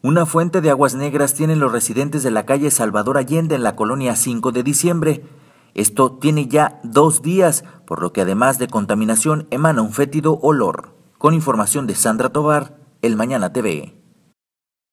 Una fuente de aguas negras tienen los residentes de la calle Salvador Allende en la colonia 5 de diciembre. Esto tiene ya dos días, por lo que además de contaminación emana un fétido olor. Con información de Sandra Tobar, El Mañana TV.